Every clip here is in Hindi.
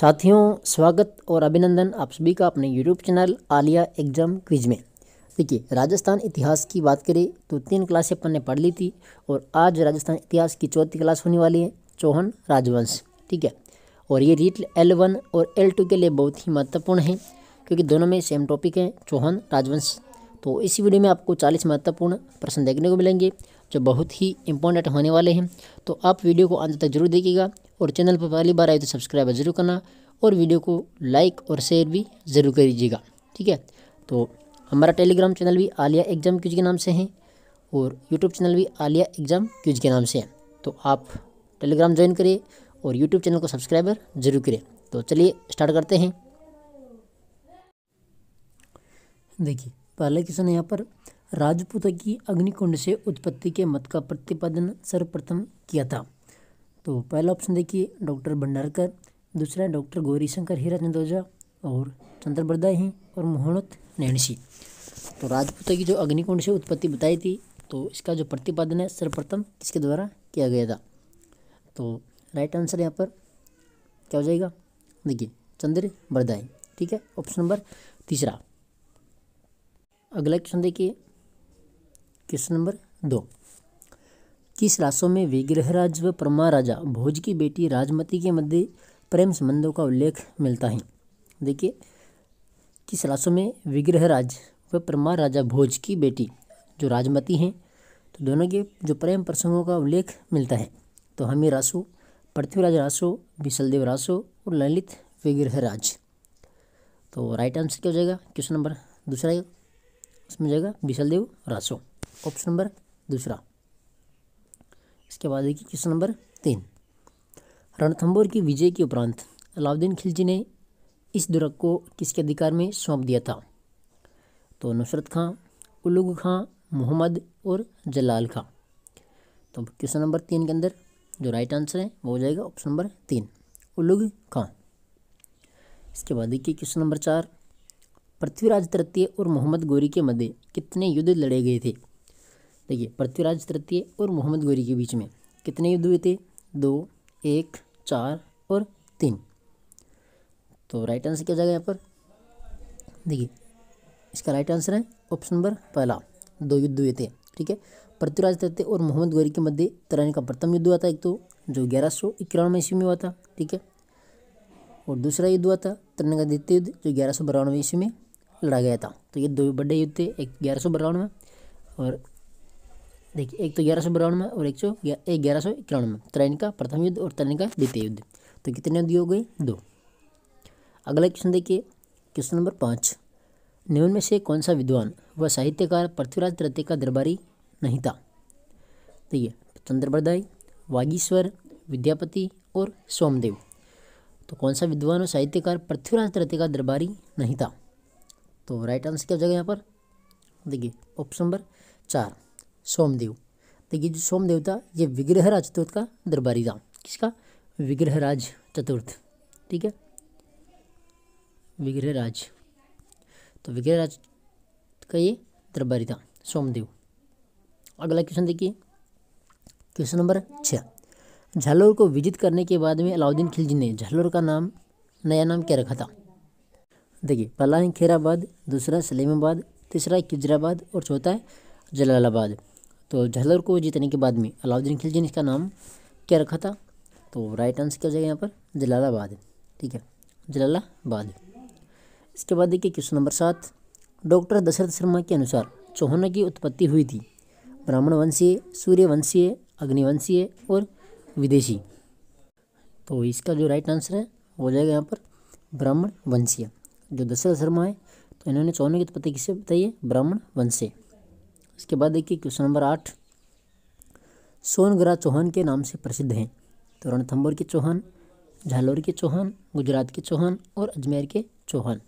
साथियों स्वागत और अभिनंदन आप सभी का अपने YouTube channel Aaliya exam quiz में देखिए राजस्थान इतिहास की बात करें तो तीन क्लासें अपन ने पढ़ ली थी और आज राजस्थान इतिहास की चौथी क्लास होने वाली है चौहान राजवंश ठीक है और ये रीट एल वन और एल टू के लिए बहुत ही महत्वपूर्ण है क्योंकि दोनों में सेम टॉपिक है चौहान राजवंश तो इसी वीडियो में आपको चालीस महत्वपूर्ण प्रश्न देखने को मिलेंगे जो बहुत ही इंपॉर्टेंट होने वाले हैं तो आप वीडियो को अंत तक जरूर देखिएगा और चैनल पर पहली बार आए तो सब्सक्राइब जरूर करना और वीडियो को लाइक और शेयर भी ज़रूर कर दीजिएगा ठीक है तो हमारा टेलीग्राम चैनल भी आलिया एग्ज़ाम क्यूज के नाम से है और यूट्यूब चैनल भी आलिया एग्ज़ाम क्यूज के नाम से है तो आप टेलीग्राम ज्वाइन करिए और यूट्यूब चैनल को सब्सक्राइबर ज़रूर करें तो चलिए स्टार्ट करते हैं देखिए पहला क्वेश्चन है यहाँ पर राजपूत की अग्निकुंड से उत्पत्ति के मत का प्रतिपादन सर्वप्रथम किया था तो पहला ऑप्शन देखिए डॉक्टर भंडारकर दूसरा डॉक्टर गौरीशंकर हीरा चंदोजा और चंद्र ही और मोहनत नैणसी तो राजपूत की जो अग्निकुंड से उत्पत्ति बताई थी तो इसका जो प्रतिपादन है सर्वप्रथम किसके द्वारा किया गया था तो राइट आंसर यहाँ पर क्या हो जाएगा देखिए चंद्र बरदाई ठीक है ऑप्शन नंबर तीसरा अगला क्वेश्चन देखिए क्वेश्चन नंबर दो किस रासों में विग्रहराज व परमा राजा भोज की बेटी राजमती के मध्य प्रेम संबंधों का उल्लेख मिलता है देखिए किस रासों में विग्रहराज व परमा राजा भोज की बेटी जो राजमती हैं तो दोनों के जो प्रेम प्रसंगों का उल्लेख मिलता है तो हम राशो रासो पृथ्वीराज रासो विशलदेव रासो और ललित विग्रहराज तो राइट आंसर क्या हो जाएगा क्वेश्चन नंबर दूसरा उसमें जाएगा विशलदेव रासो ऑप्शन नंबर दूसरा इसके बाद देखिए क्वेश्चन नंबर तीन रणथंबोर की विजय के उपरांत अलाउद्दीन खिलजी ने इस दुर्ग को किसके अधिकार में सौंप दिया था तो नुसरत खां उलुग खां मोहम्मद और जलाल खां तो क्वेश्चन नंबर तीन के अंदर जो राइट आंसर है वो हो जाएगा ऑप्शन नंबर तीन उलुग खां इसके बाद देखिए क्वेश्चन नंबर चार पृथ्वीराज तृतीय और मोहम्मद गोरी के मध्य कितने युद्ध लड़े गए थे देखिए पृथ्वीराज तृतीय और मोहम्मद गौरी के बीच में कितने युद्ध हुए थे दो एक चार और तीन तो राइट आंसर क्या जाएगा यहाँ पर देखिए इसका राइट आंसर है ऑप्शन नंबर पहला दो युद्ध हुए थे ठीक है पृथ्वीराज तृतीय और मोहम्मद गौरी के मध्य तरानी का प्रथम युद्ध हुआ था एक तो जो ग्यारह सौ इक्यानवे ईस्वी में हुआ था ठीक है और दूसरा युद्ध हुआ था तरानी का द्वितीय युद्ध जो ग्यारह सौ बारानवे ईस्वी में लड़ा गया था तो ये दो बड़े युद्ध थे एक ग्यारह सौ बारानवे और देखिए एक तो ग्यारह सौ बावन में और एक सौ एक ग्यारह सौ इक्यावन में का प्रथम युद्ध और तराइन का द्वितीय युद्ध तो कितने युद्ध हो गए दो अगला क्वेश्चन देखिए क्वेश्चन नंबर पाँच निम्न में से कौन सा विद्वान व साहित्यकार पृथ्वीराज तृतीय का दरबारी नहीं था देखिए चंद्रप्रदाय वागीश्वर विद्यापति और सोमदेव तो कौन सा विद्वान और साहित्यकार पृथ्वीराज तृतीय का दरबारी नहीं था तो राइट आंसर क्या हो जाएगा यहाँ पर देखिए ऑप्शन नंबर चार सोमदेव तो ये जो सोमदेव था ये विग्रहराज चतुर्थ का दरबारी था किसका विग्रहराज चतुर्थ ठीक है विग्रहराज तो विग्रहराज का ये दरबारी था सोमदेव अगला क्वेश्चन देखिए क्वेश्चन नंबर छः झालोर को विजित करने के बाद में अलाउद्दीन खिलजी ने झालोर का नाम नया नाम क्या रखा था देखिए पहला है खेराबाद दूसरा सलीमाबाद तीसरा है खिजराबाद और चौथा है जलालाबाद तो झलर को जीतने के बाद में अलाउद्दीन खिलजी ने इसका नाम क्या रखा था तो राइट आंसर क्या हो जाएगा यहाँ पर जलालाबाद ठीक है जलालाबाद इसके बाद देखिए क्वेश्चन नंबर सात डॉक्टर दशरथ शर्मा के अनुसार चौहना की उत्पत्ति हुई थी ब्राह्मण वंशीय सूर्यवंशीय अग्निवंशीय और विदेशी तो इसका जो राइट आंसर है हो जाएगा यहाँ पर ब्राह्मण वंशीय जो दशरथ शर्मा है तो इन्होंने चौहानों की उत्पत्ति किससे बताइए ब्राह्मण वंशीय इसके बाद देखिए क्वेश्चन नंबर आठ सोनगरा चौहान के नाम से प्रसिद्ध हैं तो रणथम्बोर के चौहान झालोर के चौहान गुजरात के चौहान और अजमेर के चौहान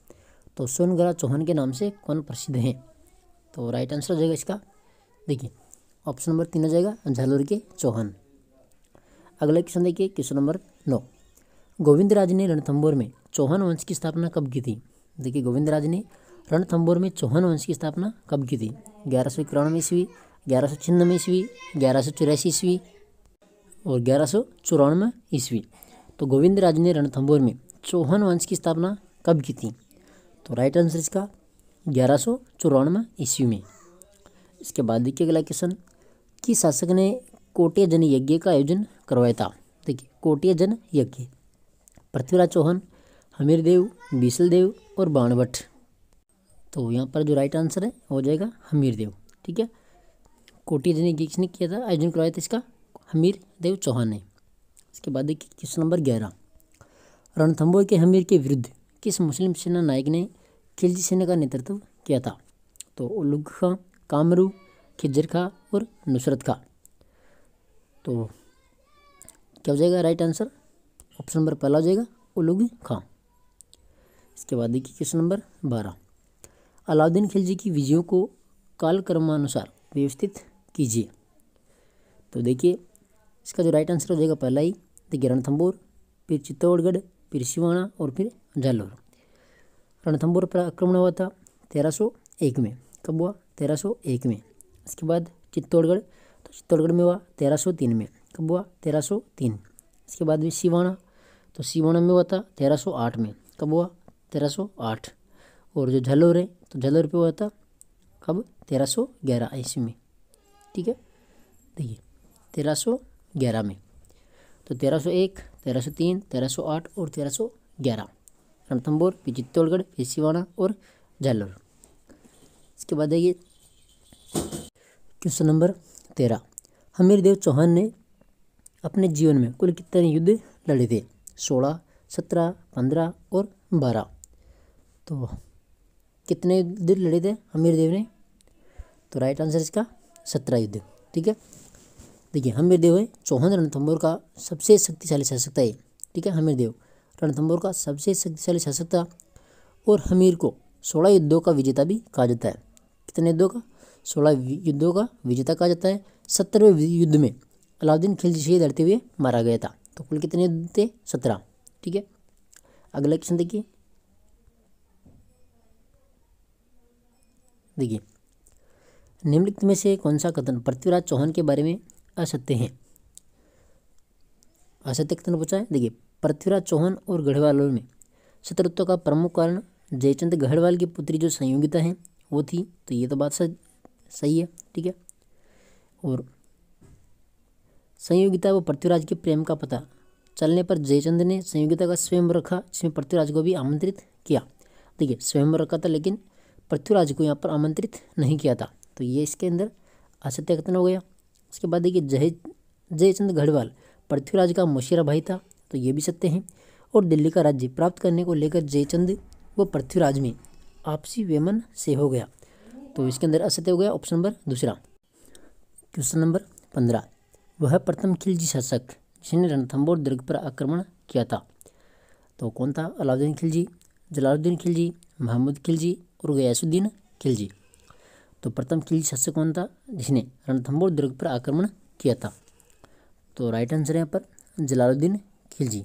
तो सोनगरा चौहान के नाम से कौन प्रसिद्ध हैं तो राइट आंसर हो जाएगा इसका देखिए ऑप्शन नंबर तीन आ जाएगा झालोर के चौहान अगला क्वेश्चन देखिए क्वेश्चन नंबर नौ गोविंद राज ने रणथम्बोर में चौहान वंश की स्थापना कब की थी देखिए गोविंद राज ने रणथम्बोर में चौहान वंश की स्थापना कब की थी ग्यारह सौ इक्यानवे ईस्वी ग्यारह सौ छियानवे ईस्वी ग्यारह सौ चौरासी ईस्वी और ग्यारह सौ चौरानवे ईस्वी तो गोविंद राज ने रणथंबोर में चौहान वंश की स्थापना कब की थी तो राइट आंसर इसका ग्यारह सौ चौरानवे ईस्वी में इसके बाद देखिए अगला क्वेश्चन कि शासक ने कोटिया जन यज्ञ का आयोजन करवाया था देखिए कोटिया जन यज्ञ पृथ्वीराज चौहान हमीरदेव बीसलदेव और बाणभट्ट तो यहाँ पर जो राइट आंसर है हो जाएगा हमीर देव ठीक है कोटी ने किसने किया था आयोजन करवाया था इसका हमीर देव चौहान ने इसके बाद देखिए क्वेश्चन नंबर ग्यारह रणथम्बोर के हमीर के विरुद्ध किस मुस्लिम सेना नायक ने खिलजी सेना का नेतृत्व किया था तो उलुग खां कामरू खिजर खां और नुसरत खां तो क्या हो जाएगा राइट आंसर ऑप्शन नंबर पहला हो जाएगा उलुग खां इसके बाद देखिए क्वेश्चन नंबर बारह अलाउद्दीन खिलजी की विजयों को काल कर्मानुसार व्यवस्थित कीजिए तो देखिए इसका जो राइट आंसर हो जाएगा पहला ही देखिए रणथम्बोर फिर चित्तौड़गढ़ फिर सिवाना और फिर जालौर रणथम्बोर पर आक्रमण हुआ था तेरह सौ एक में कब हुआ तेरह सौ एक में इसके बाद चित्तौड़गढ़ तो चित्तौड़गढ़ में हुआ तेरह सौ तीन में कब हुआ तेरह सौ तीन इसके बाद भी शिवाणा तो सिवाना में हुआ था तेरह सौ आठ में कब हुआ तेरह सौ आठ और जो झलोर है तो झलोर पे हुआ था कब तेरह सौ ग्यारह ईस्वी में ठीक है देखिए तेरह सौ ग्यारह में तो तेरह सौ एक तेरह सौ तीन तेरह सौ आठ और तेरह सौ ग्यारह रणथम्बोर फिर चित्तौड़गढ़ फिर सिवाना और झलोर इसके बाद देखिए क्वेश्चन नंबर तेरह हमीर देव चौहान ने अपने जीवन में कुल कितने युद्ध लड़े थे सोलह सत्रह पंद्रह और बारह तो कितने युद्ध लड़े थे हमीर देव ने तो राइट आंसर इसका सत्रह युद्ध ठीक है देखिए हमीर देव है चौहान रणथंबोर का सबसे शक्तिशाली शासक था ये ठीक है हमीर देव रणथंबोर का सबसे शक्तिशाली शासक था और हमीर को सोलह युद्धों का विजेता भी कहा जाता है कितने युद्धों का सोलह युद्धों का विजेता कहा जाता है सत्तरवें युद्ध में अलाउद्दीन खिलजी लड़ते हुए मारा गया था तो कुल कितने युद्ध थे सत्रह ठीक है अगला क्वेश्चन देखिए देखिए निम्नलिखित में से कौन सा कथन पृथ्वीराज चौहान के बारे में असत्य है असत्य कथन पूछा है देखिए पृथ्वीराज चौहान और गढ़वालों में शत्रुत्व का प्रमुख कारण जयचंद गढ़वाल की पुत्री जो संयोगिता है वो थी तो ये तो बात सही है ठीक है और संयोगिता व पृथ्वीराज के प्रेम का पता चलने पर जयचंद ने संयोगिता का स्वयं रखा जिसमें पृथ्वीराज को भी आमंत्रित किया देखिए स्वयं रखा था लेकिन पृथ्वीराज को यहाँ पर आमंत्रित नहीं किया था तो ये इसके अंदर असत्य कथन हो गया उसके बाद देखिए जय जयचंद गढ़वाल पृथ्वीराज का मशीरा भाई था तो ये भी सत्य है और दिल्ली का राज्य प्राप्त करने को लेकर जयचंद व पृथ्वीराज में आपसी व्यमन से हो गया तो इसके अंदर असत्य हो गया ऑप्शन नंबर दूसरा क्वेश्चन नंबर पंद्रह वह प्रथम खिलजी शासक जिसने रणथम्बोर दुर्ग पर आक्रमण किया था तो कौन था अलाउद्दीन खिलजी जलालुद्दीन खिलजी महमूद खिलजी और गयासुद्दीन खिलजी तो प्रथम खिलजी शासक कौन था जिसने रणथम्बोर दुर्ग पर आक्रमण किया था तो राइट आंसर है यहाँ पर जलालुद्दीन खिलजी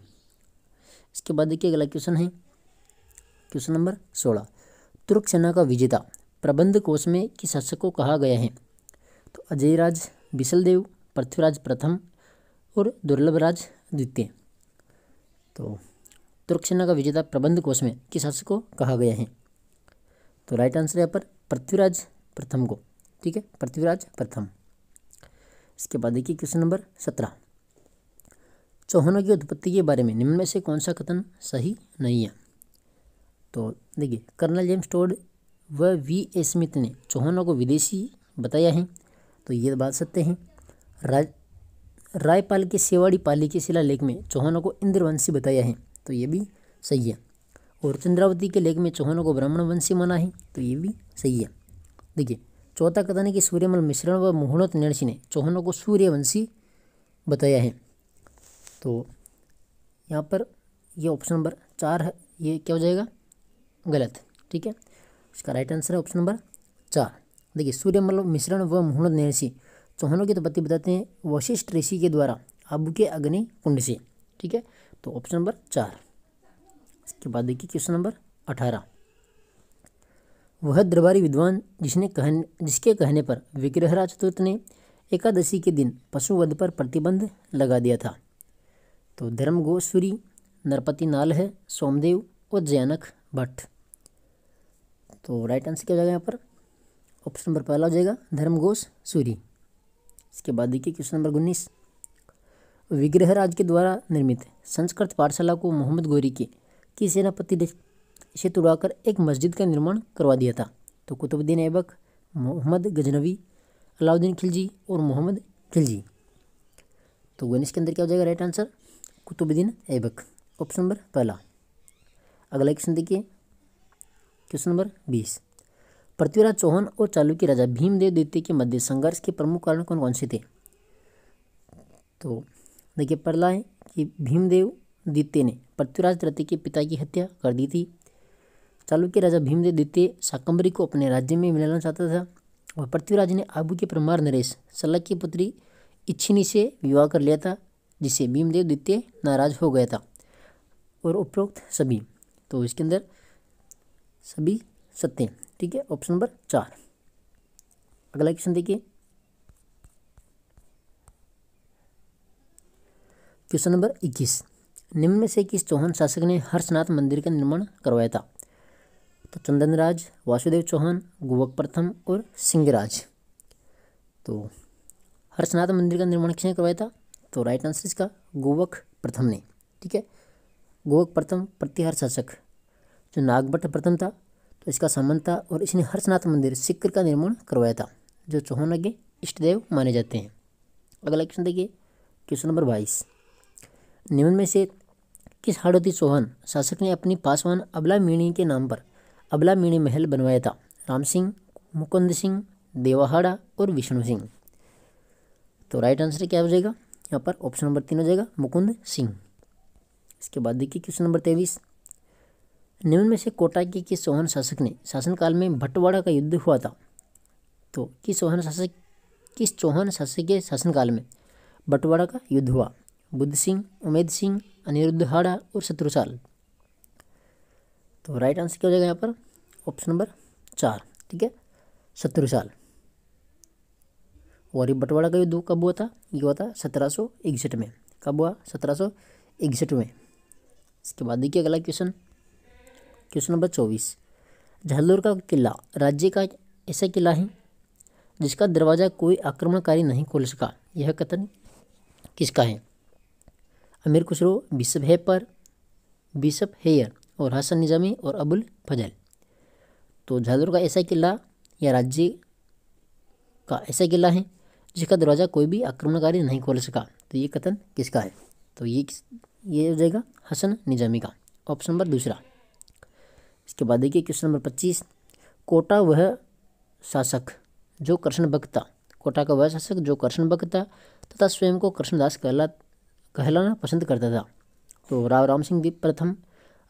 इसके बाद देखिए अगला क्वेश्चन है क्वेश्चन नंबर सोलह तुर्क सेना का विजेता प्रबंध कोष में किस शासक को कहा गया है तो अजयराज बिसलदेव पृथ्वीराज प्रथम और दुर्लभराज द्वितीय तो तुर्क सेना का विजेता प्रबंध कोष में किस शासक को कहा गया है तो राइट आंसर यहाँ पर पृथ्वीराज प्रथम को ठीक है पृथ्वीराज प्रथम इसके बाद देखिए क्वेश्चन नंबर सत्रह चौहानों की उत्पत्ति के बारे में निम्न में से कौन सा कथन सही नहीं है तो देखिए कर्नल जेम्स टोड व वी ए स्मिथ ने चौहानों को विदेशी बताया है तो ये बात सत्य है राज रायपाल के सेवाड़ी पाली के शिलालेख में चौहानों को इंद्रवंशी बताया है तो ये भी सही है और चंद्रावती के लेख में चौहानों को ब्राह्मण वंशी माना है तो ये भी सही है देखिए चौथा कथन है कि सूर्यमल मिश्रण व मोहनोत नरसी ने चौहानों को सूर्यवंशी बताया है तो यहाँ पर ये ऑप्शन नंबर चार है ये क्या हो जाएगा गलत ठीक है इसका राइट आंसर है ऑप्शन नंबर चार देखिए सूर्यमल मिश्रण व मोहनोत नरसी चौहानों की तो पति बताते हैं वशिष्ठ ऋषि के द्वारा अब के अग्नि कुंड से ठीक है तो ऑप्शन नंबर चार इसके बाद देखिए क्वेश्चन नंबर अठारह वह दरबारी विद्वान जिसने कहन जिसके कहने पर विग्रहराज चतुर्थ ने एकादशी के दिन पशुवध पर प्रतिबंध लगा दिया था तो धर्म गोसूरी नरपति नाल है सोमदेव और जयनक भट्ट तो राइट आंसर क्या हो जाएगा यहाँ पर ऑप्शन नंबर पहला हो जाएगा धर्मघोष सूरी इसके बाद देखिए क्वेश्चन नंबर उन्नीस विग्रहराज के द्वारा निर्मित संस्कृत पाठशाला को मोहम्मद गौरी के की सेनापति से तुड़ाकर एक मस्जिद का निर्माण करवा दिया था तो कुतुबुद्दीन ऐबक मोहम्मद गजनवी अलाउद्दीन खिलजी और मोहम्मद खिलजी तो गणेश के अंदर क्या हो जाएगा right answer Qutubuddin Aibak option number पहला अगला क्वेश्चन देखिए क्वेश्चन नंबर बीस पृथ्वीराज चौहान और चालुक्य राजा भीमदेव द्वितीय के मध्य संघर्ष के प्रमुख कारण कौन कौन से थे तो देखिए पहला है कि भीमदेव द्वितीय ने पृथ्वीराज तृतीय के पिता की हत्या कर दी थी चालुक्य राजा भीमदेव द्वितीय शाकंबरी को अपने राज्य में मिलाना चाहता था और पृथ्वीराज ने आबू के परमार नरेश सलक की पुत्री इच्छिनी से विवाह कर लिया था जिससे भीमदेव द्वितीय नाराज हो गया था और उपरोक्त सभी तो इसके अंदर सभी सत्य ठीक है ऑप्शन नंबर चार अगला क्वेश्चन देखिए क्वेश्चन नंबर इक्कीस निम्न में से किस चौहान शासक ने हर्षनाथ मंदिर का निर्माण करवाया था तो चंदनराज वासुदेव चौहान गोवक प्रथम और सिंहराज तो हर्षनाथ मंदिर का निर्माण किसने करवाया था तो राइट आंसर इसका गोवक प्रथम ने ठीक है गोवक प्रथम प्रतिहार शासक जो नागभट्ट प्रथम था तो इसका संबंध था और इसने हर्षनाथ मंदिर सिक्कर का निर्माण करवाया था जो चौहान आगे इष्टदेव माने जाते हैं अगला क्वेश्चन देखिए क्वेश्चन नंबर बाईस निम्न में से की हाड़ौती चौहान शासक ने अपनी पासवान अबला मीणी के नाम पर अबला मीणी महल बनवाया था राम सिंह मुकुंद सिंह देवाहाड़ा और विष्णु सिंह तो राइट आंसर क्या हो जाएगा यहाँ पर ऑप्शन नंबर तीन हो जाएगा मुकुंद सिंह इसके बाद देखिए क्वेश्चन नंबर तेईस निम्न में से कोटा के किस चौहान शासक ने शासनकाल में भटवाड़ा का युद्ध हुआ था तो किस चौहान शासक किस चौहान शासक के शासनकाल में बटवाड़ा का युद्ध हुआ बुद्ध सिंह उमेद सिंह अनिरुद्ध हाड़ा और शत्रुशाल तो राइट आंसर क्या हो जाएगा यहाँ पर ऑप्शन नंबर चार ठीक है शत्रुशाल और ये बटवाड़ा का युद्ध कब हुआ था ये हुआ था सत्रह सौ इकसठ में कब हुआ सत्रह सौ इकसठ में इसके बाद देखिए अगला क्वेश्चन क्वेश्चन नंबर चौबीस झल्लोर का किला राज्य का ऐसा किला है जिसका दरवाज़ा कोई आक्रमणकारी नहीं खोल सका यह कथन किसका है Amir Khusro bishop Heber bishop Heber और हसन निज़ामी और अबुल फजल तो झालर का ऐसा किला या राज्य का ऐसा किला है जिसका दरवाज़ा कोई भी आक्रमणकारी नहीं खोल सका तो ये कथन किसका है तो ये किस ये हो जाएगा हसन निजामी का ऑप्शन नंबर दूसरा इसके बाद देखिए क्वेश्चन नंबर पच्चीस कोटा वह शासक जो कृष्ण भक्त था कोटा का वह शासक जो कृष्ण भक्त था तथा स्वयं को कृष्णदास कहला कहलाना पसंद करता था तो राव राम सिंह दीप प्रथम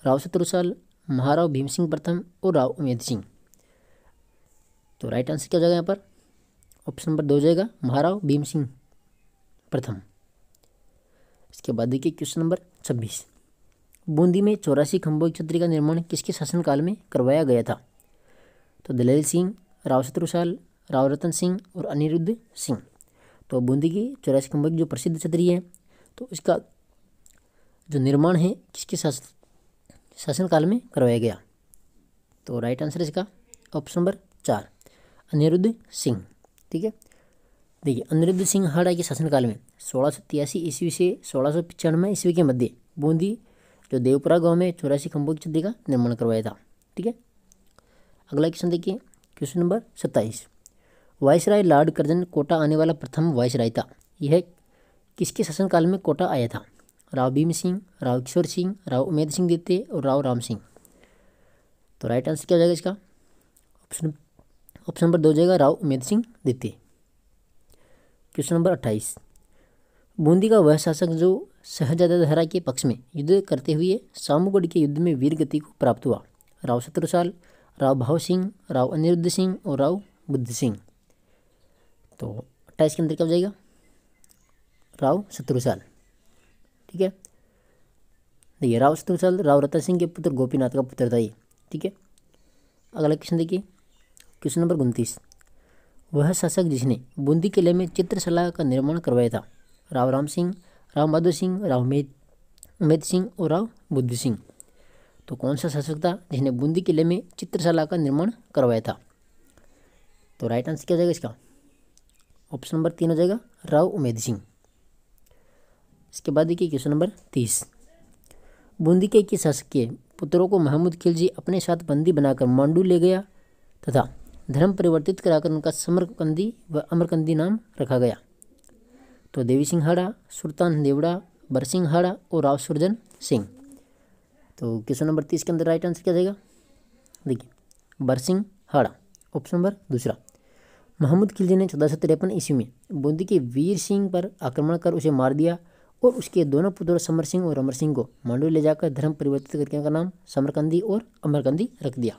राव शत्रुशाल महाराव भीम सिंह प्रथम और राव उमेद सिंह तो राइट आंसर क्या हो जाएगा यहाँ पर ऑप्शन नंबर दो हो जाएगा महाराव भीम सिंह प्रथम इसके बाद देखिए क्वेश्चन नंबर छब्बीस बूंदी में चौरासी खंभों की छतरी का निर्माण किसके शासनकाल में करवाया गया था तो दलेल सिंह राव शत्रुशाल राव रतन सिंह और अनिरुद्ध सिंह तो बूंदी की चौरासी खंभों की जो प्रसिद्ध छतरी है तो इसका जो निर्माण है किसके शासनकाल में करवाया गया तो राइट आंसर इसका ऑप्शन नंबर चार अनिरुद्ध सिंह ठीक है देखिए अनिरुद्ध सिंह हाड़ा के शासनकाल में सोलह सौ तिरासी ईस्वी से सोलह सौ पचानवे ईस्वी के मध्य बूंदी जो देवपुरा गांव में चौरासी खंभों की छदी का निर्माण करवाया था ठीक है अगला क्वेश्चन देखिए क्वेश्चन नंबर सत्ताईस वायसराय लॉर्ड कर्जन कोटा आने वाला प्रथम वायसराय था यह किसके शासनकाल में कोटा आया था राव भीम सिंह राव किशोर सिंह राव उमेद सिंह दित्य और राव राम सिंह तो राइट आंसर क्या हो जाएगा इसका ऑप्शन ऑप्शन नंबर दो हो जाएगा राव उमेद सिंह दित्य क्वेश्चन नंबर अट्ठाईस बूंदी का वह शासक जो शहजादा धारा के पक्ष में युद्ध करते हुए सामूगढ़ के युद्ध में वीर गति को प्राप्त हुआ राव शत्रुसाल राव भाव सिंह राव अनिरुद्ध सिंह और राव बुद्ध सिंह तो अट्ठाईस के अंदर क्या हो जाएगा राव शत्रुशाल ठीक है देखिए राव साल राव रतन सिंह के पुत्र गोपीनाथ का पुत्र था ये ठीक है अगला क्वेश्चन देखिए क्वेश्चन नंबर उनतीस वह शासक जिसने बूंदी किले में चित्रशला का निर्माण करवाया था राव राम सिंह राव माधव सिंह राव मेद उमेद सिंह और राव बुद्ध सिंह तो कौन सा शासक था जिसने बूंदी किले में चित्रशाला का निर्माण करवाया था तो राइट आंसर क्या हो जाएगा इसका ऑप्शन नंबर तीन हो जाएगा राव उमेद सिंह इसके बाद देखिए क्वेश्चन नंबर तीस बूंदी के किस शासकीय पुत्रों को महमूद खिलजी अपने साथ बंदी बनाकर मांडू ले गया तथा धर्म परिवर्तित कराकर उनका समरकंदी व अमरकंदी नाम रखा गया तो देवी सिंह हाड़ा सुल्तान देवड़ा बरसिंह हाड़ा और राव सुरजन सिंह तो क्वेश्चन नंबर तीस के अंदर राइट आंसर क्या जाएगा देखिए बरसिंह हाड़ा ऑप्शन नंबर दूसरा महमूद खिलजी ने चौदह सौ तिरपन ईस्वी में बूंदी के वीर सिंह पर आक्रमण कर उसे मार दिया और उसके दोनों पुत्र समर सिंह और अमर सिंह को मांडू ले जाकर धर्म परिवर्तित करके उनका नाम समरकंदी और अमरकंदी रख दिया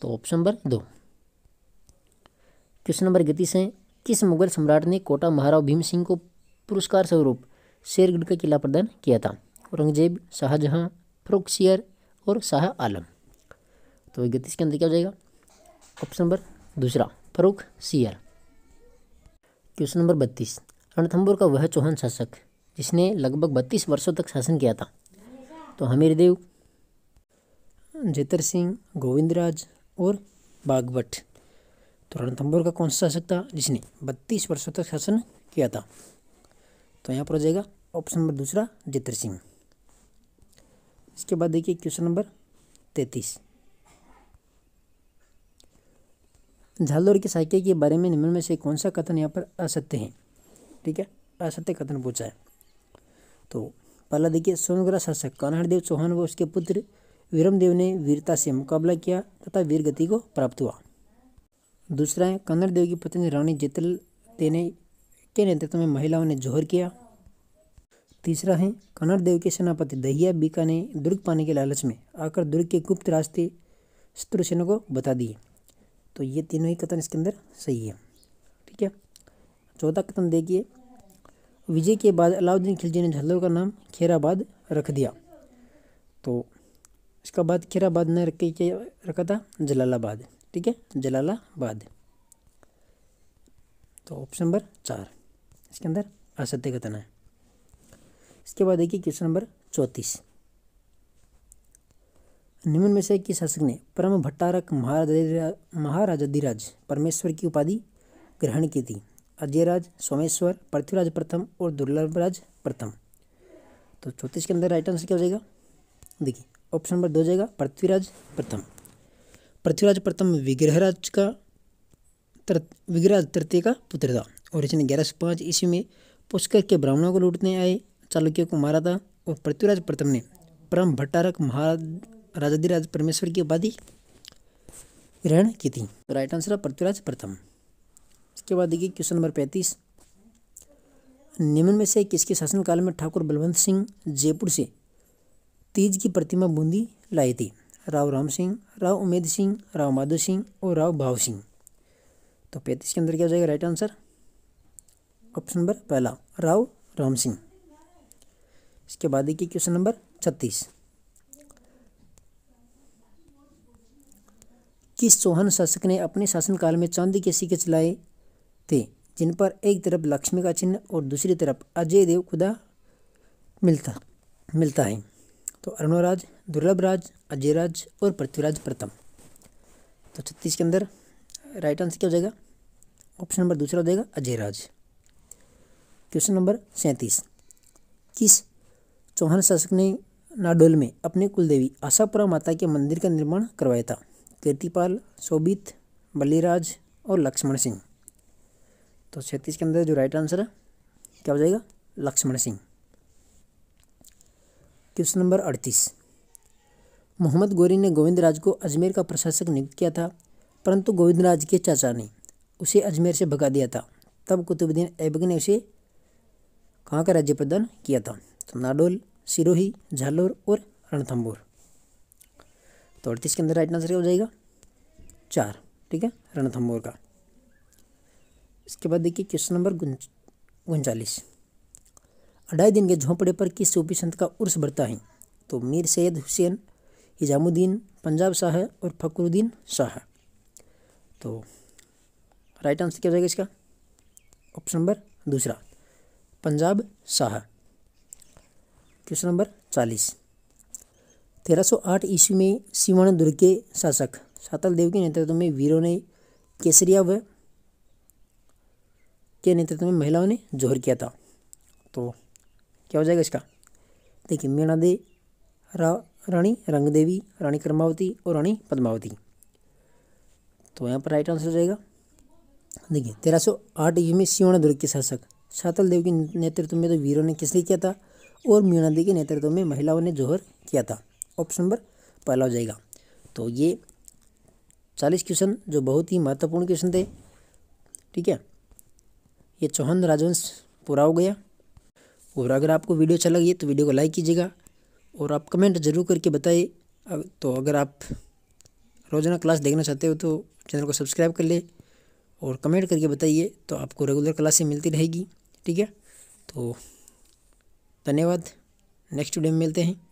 तो ऑप्शन नंबर दो क्वेश्चन नंबर इकतीस है किस मुगल सम्राट ने कोटा महाराव भीम सिंह को पुरस्कार स्वरूप शेरगढ़ का किला प्रदान किया था औरंगजेब शाहजहाँ फरुखसियर और शाह आलम तो गति के अंदर क्या हो जाएगा ऑप्शन नंबर दूसरा फरुख सियर क्वेश्चन नंबर बत्तीस रणथंबोर का वह चौहान शासक जिसने लगभग बत्तीस वर्षों तक शासन किया था तो हमीरदेव जेतर सिंह गोविंदराज और बागवट तो रणथंबोर का कौन सा शासक था जिसने बत्तीस वर्षों तक शासन किया था तो यहाँ पर हो जाएगा ऑप्शन नंबर दूसरा जितर सिंह इसके बाद देखिए क्वेश्चन नंबर तैतीस झालोर के साहित्य के बारे में निम्न में से कौन सा कथन यहाँ पर असत्य है ठीक है असत्य कथन पूछा है तो पहला देखिए सोनग्रह शासक कान्हड़देव चौहान व उसके पुत्र वीरमदेव ने वीरता से मुकाबला किया तथा वीरगति को प्राप्त हुआ दूसरा है कन्नड़देव की पत्नी रानी जितल तेने के नेतृत्व में महिलाओं ने जोहर किया तीसरा है कन्नड़देव के सेनापति दहिया बीका ने दुर्ग पाने के लालच में आकर दुर्ग के गुप्त रास्ते शत्रुसेना को बता दिए तो ये तीनों ही कथन इसके अंदर सही है ठीक है चौथा कथन देखिए विजय के बाद अलाउद्दीन खिलजी ने झल्लोर का नाम खेराबाद रख दिया तो इसका बाद खेराबाद ने रख के रखा था जलालाबाद ठीक है जलालाबाद तो ऑप्शन नंबर चार इसके अंदर असत्य कथन है इसके बाद देखिए क्वेश्चन नंबर चौंतीस निम्न में से किस शासक ने परम भट्टारक महाराजा महाराजाधिराज परमेश्वर की उपाधि ग्रहण की थी अजयराज सोमेश्वर पृथ्वीराज प्रथम और दुर्लभराज प्रथम तो चौंतीस के अंदर राइट आंसर क्या हो जाएगा देखिए ऑप्शन नंबर दो जाएगा पृथ्वीराज प्रथम पृथ्वीराज प्रथम विग्रहराज का तर विग्रहराज तृतीय का पुत्र था और इसने ग्यारह सौ पाँच ईस्वी में पुष्कर के ब्राह्मणों को लूटने आए चालुक्यों को मारा था और पृथ्वीराज प्रथम ने परम भट्टारक महाराजाधिराज परमेश्वर की उपाधि ग्रहण की थी तो राइट आंसर है पृथ्वीराज प्रथम इसके बाद देखिए क्वेश्चन नंबर पैंतीस निम्न में से किसके शासनकाल में ठाकुर बलवंत सिंह जयपुर से तीज की प्रतिमा बूंदी लाई थी राव राम सिंह राव उमेद सिंह राव माधो सिंह और राव भाव सिंह तो पैंतीस के अंदर क्या हो जाएगा राइट आंसर ऑप्शन नंबर पहला राव राम सिंह इसके बाद देखिए क्वेश्चन नंबर छत्तीस किस चौहान शासक ने अपने शासनकाल में चांदी के सिक्के चलाए थे जिन पर एक तरफ लक्ष्मी का चिन्ह और दूसरी तरफ अजय देव खुदा मिलता मिलता है तो अरुणराज राज अजय अजयराज और पृथ्वीराज प्रथम तो छत्तीस के अंदर राइट आंसर क्या हो जाएगा ऑप्शन नंबर दूसरा हो जाएगा अजयराज क्वेश्चन नंबर सैंतीस किस चौहान शासक ने नाडोल में अपने कुलदेवी आशापुरा माता के मंदिर का निर्माण करवाया था कीर्तिपाल शोभित बलिराज और लक्ष्मण सिंह तो छत्तीस के अंदर जो राइट आंसर है क्या हो जाएगा लक्ष्मण सिंह क्वेश्चन नंबर अड़तीस मोहम्मद गोरी ने गोविंद राज को अजमेर का प्रशासक नियुक्त किया था परंतु गोविंद राज के चाचा ने उसे अजमेर से भगा दिया था तब कुतुबुद्दीन ऐबक ने उसे कहाँ का राज्य प्रदान किया था तो नाडोल सिरोही झालोर और रणथम्बोर तो अड़तीस के अंदर राइट आंसर क्या हो जाएगा चार ठीक है रणथम्बोर का इसके बाद देखिए क्वेश्चन नंबर उनचालीस अढ़ाई दिन के झोंपड़े पर किस सूफी संत का उर्स बढ़ता है तो मीर सैयद हुसैन हिजामुद्दीन पंजाब शाह और फकरुद्दीन शाह तो राइट आंसर क्या हो जाएगा इसका ऑप्शन नंबर दूसरा पंजाब शाह क्वेश्चन नंबर चालीस तेरह सौ आठ ईस्वी में सिवर्ण दुर्ग के शासक सातल देव के नेतृत्व में वीरों ने केसरिया व के नेतृत्व में महिलाओं ने जोहर किया था तो क्या हो जाएगा इसका देखिए मीणा दे रा, रानी रंगदेवी रानी कर्मावती और रानी पद्मावती तो यहाँ पर राइट आंसर हो जाएगा देखिए तेरह सौ आठ ईस्वी में सिवाना दुर्ग के शासक शातल देव के नेतृत्व में तो वीरों ने किस लिए किया था और मीणादेवी के नेतृत्व में महिलाओं ने जोहर किया था ऑप्शन नंबर पहला हो जाएगा तो ये चालीस क्वेश्चन जो बहुत ही महत्वपूर्ण क्वेश्चन थे ठीक है ये चौहान राजवंश पूरा हो गया और अगर आपको वीडियो अच्छा लगे तो वीडियो को लाइक कीजिएगा और आप कमेंट जरूर करके बताइए तो अगर आप रोज़ाना क्लास देखना चाहते हो तो चैनल को सब्सक्राइब कर ले और कमेंट करके बताइए तो आपको रेगुलर क्लासें मिलती रहेगी ठीक है तो धन्यवाद नेक्स्ट वीडियो में मिलते हैं